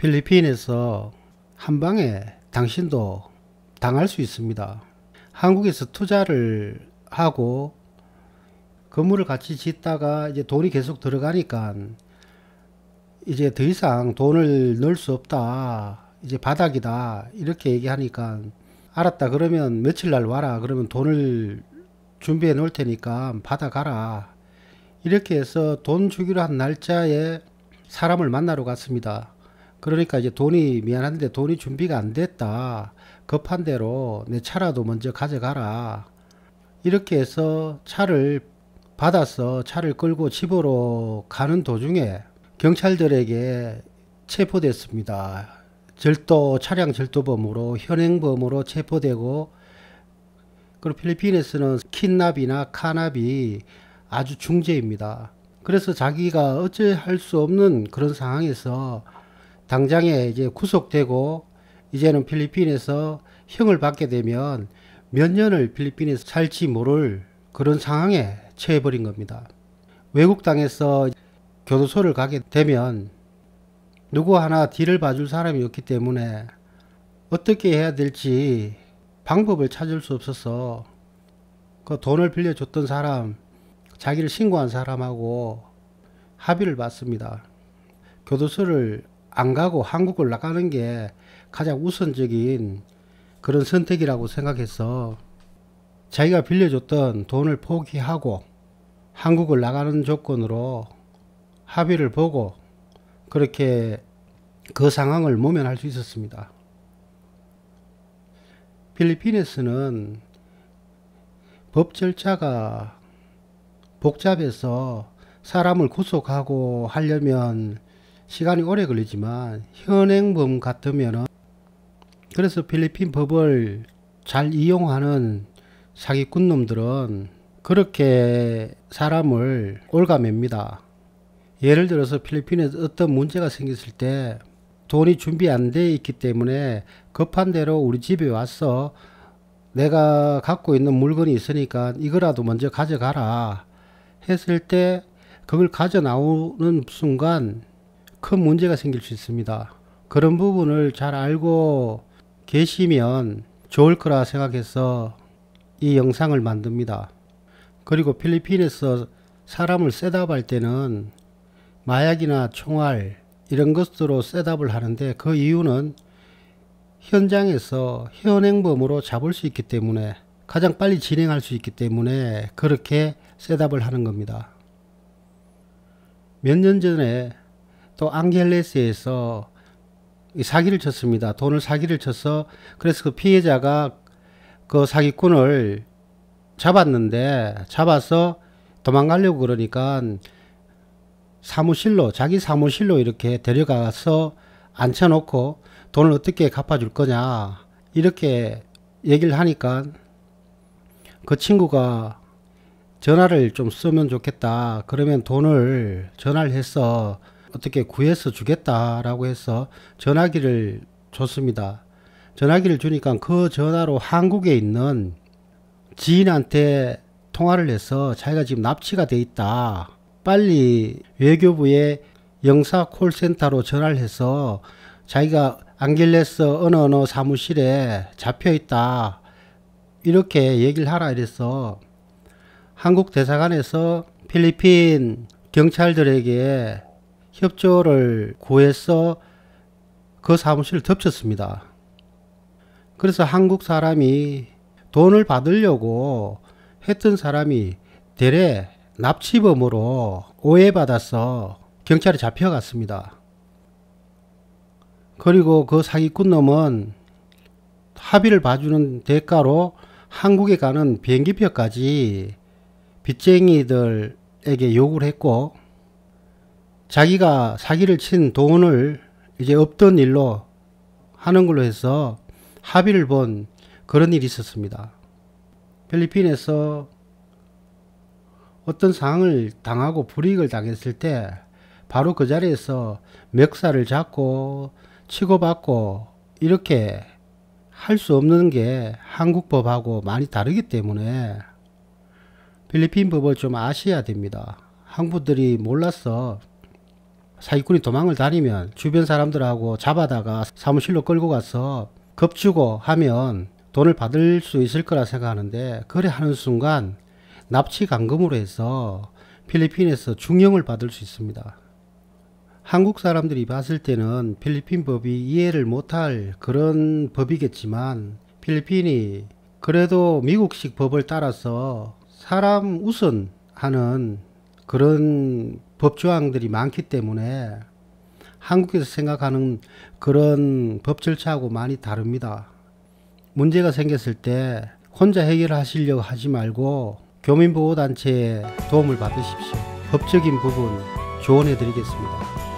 필리핀에서 한방에 당신도 당할 수 있습니다. 한국에서 투자를 하고 건물을 같이 짓다가 이제 돈이 계속 들어가니까 이제 더 이상 돈을 넣을 수 없다. 이제 바닥이다. 이렇게 얘기하니까 알았다. 그러면 며칠 날 와라. 그러면 돈을 준비해 놓을 테니까 받아가라. 이렇게 해서 돈 주기로 한 날짜에 사람을 만나러 갔습니다. 그러니까 이제 돈이 미안한데 돈이 준비가 안 됐다. 급한 대로 내 차라도 먼저 가져가라. 이렇게 해서 차를 받아서 차를 끌고 집으로 가는 도중에 경찰들에게 체포됐습니다. 절도 차량 절도범으로 현행범으로 체포되고 그리고 필리핀에서는 킨납이나 카납이 아주 중죄입니다. 그래서 자기가 어찌할 수 없는 그런 상황에서 당장에 이제 구속되고 이제는 필리핀에서 형을 받게 되면 몇 년을 필리핀에서 살지 모를 그런 상황에 처해버린 겁니다. 외국 땅에서 교도소를 가게 되면 누구 하나 뒤를 봐줄 사람이 없기 때문에 어떻게 해야 될지 방법을 찾을 수 없어서 그 돈을 빌려줬던 사람, 자기를 신고한 사람하고 합의를 받습니다. 교도소를 안 가고 한국을 나가는 게 가장 우선적인 그런 선택이라고 생각해서 자기가 빌려줬던 돈을 포기하고 한국을 나가는 조건으로 합의를 보고 그렇게 그 상황을 모면할 수 있었습니다. 필리핀에서는 법 절차가 복잡해서 사람을 구속하고 하려면 시간이 오래 걸리지만 현행범 같으면 그래서 필리핀 법을 잘 이용하는 사기꾼 놈들은 그렇게 사람을 올가맵니다. 예를 들어서 필리핀에 어떤 문제가 생겼을 때 돈이 준비 안 돼 있기 때문에 급한 대로 우리 집에 와서 내가 갖고 있는 물건이 있으니까 이거라도 먼저 가져가라 했을 때 그걸 가져 나오는 순간 큰 문제가 생길 수 있습니다. 그런 부분을 잘 알고 계시면 좋을 거라 생각해서 이 영상을 만듭니다. 그리고 필리핀에서 사람을 셋업할 때는 마약이나 총알 이런 것으로 셋업을 하는데 그 이유는 현장에서 현행범으로 잡을 수 있기 때문에 가장 빨리 진행할 수 있기 때문에 그렇게 셋업을 하는 겁니다. 몇 년 전에 또 앙겔레스에서 사기를 쳤습니다. 돈을 사기를 쳐서 그래서 그 피해자가 그 사기꾼을 잡았는데 잡아서 도망가려고 그러니까 사무실로 자기 사무실로 이렇게 데려가서 앉혀놓고 돈을 어떻게 갚아줄 거냐 이렇게 얘기를 하니까 그 친구가 전화를 좀 쓰면 좋겠다 그러면 돈을 전화를 해서 어떻게 구해서 주겠다라고 해서 전화기를 줬습니다. 전화기를 주니까 그 전화로 한국에 있는 지인한테 통화를 해서 자기가 지금 납치가 돼 있다. 빨리 외교부에 영사 콜센터로 전화를 해서 자기가 안길레스 어느 어느 사무실에 잡혀 있다. 이렇게 얘기를 하라 이랬어 한국 대사관에서 필리핀 경찰들에게 협조를 구해서 그 사무실을 덮쳤습니다. 그래서 한국 사람이 돈을 받으려고 했던 사람이 대래 납치범으로 오해받아서 경찰에 잡혀갔습니다. 그리고 그 사기꾼 놈은 합의를 봐주는 대가로 한국에 가는 비행기표까지 빚쟁이들에게 요구를 했고 자기가 사기를 친 돈을 이제 없던 일로 하는 걸로 해서 합의를 본 그런 일이 있었습니다. 필리핀에서 어떤 상황을 당하고 불이익을 당했을 때 바로 그 자리에서 멱살을 잡고 치고받고 이렇게 할 수 없는 게 한국 법하고 많이 다르기 때문에 필리핀 법을 좀 아셔야 됩니다. 한국들이 몰라서 사기꾼이 도망을 다니면 주변 사람들하고 잡아다가 사무실로 끌고 가서 겁주고 하면 돈을 받을 수 있을 거라 생각하는데 그래하는 순간 납치 감금으로 해서 필리핀에서 중형을 받을 수 있습니다. 한국 사람들이 봤을 때는 필리핀 법이 이해를 못할 그런 법이겠지만 필리핀이 그래도 미국식 법을 따라서 사람 우선 하는 그런 법조항들이 많기 때문에 한국에서 생각하는 그런 법 절차하고 많이 다릅니다. 문제가 생겼을 때 혼자 해결하시려고 하지 말고 교민보호단체의 도움을 받으십시오. 법적인 부분 조언해 드리겠습니다.